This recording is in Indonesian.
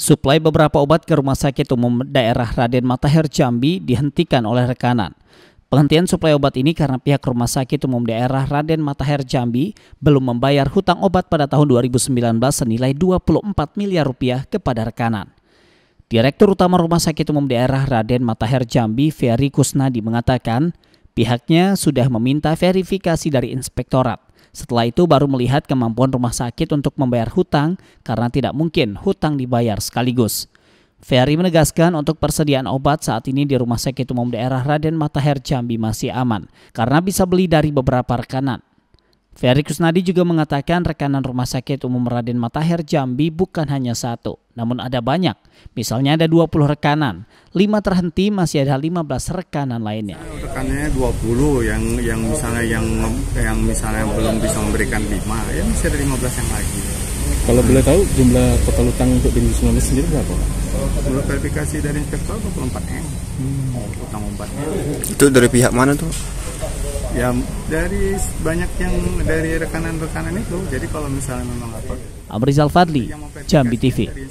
Suplai beberapa obat ke rumah sakit umum daerah Raden Matahir Jambi dihentikan oleh rekanan. Penghentian suplai obat ini karena pihak rumah sakit umum daerah Raden Matahir Jambi belum membayar hutang obat pada tahun 2019 senilai 24 miliar rupiah kepada rekanan. Direktur Utama Rumah Sakit Umum Daerah Raden Matahir Jambi, Ferry Kusnadi mengatakan, pihaknya sudah meminta verifikasi dari inspektorat. Setelah itu baru melihat kemampuan rumah sakit untuk membayar hutang karena tidak mungkin hutang dibayar sekaligus. Ferry menegaskan untuk persediaan obat saat ini di Rumah Sakit Umum Daerah Raden Matahir Jambi masih aman karena bisa beli dari beberapa rekanan. Ferry Kusnadi juga mengatakan rekanan Rumah Sakit Umum Raden Matahir Jambi bukan hanya satu, namun ada banyak. Misalnya ada 20 rekanan, 5 terhenti masih ada 15 rekanan lainnya. Rekannya 20 yang yang misalnya yang yang misalnya belum bisa memberikan 5, ya masih ada 15 yang lagi. Kalau boleh tahu jumlah total utang untuk 2019 sendiri berapa? Menurut verifikasi dari inspektor 24 M. Hmm. Utang 4 M. Itu dari pihak mana tuh? ya dari banyak yang dari rekanan-rekanan itu jadi kalau misalnya memang apa Amrizal Fadli Jambi TV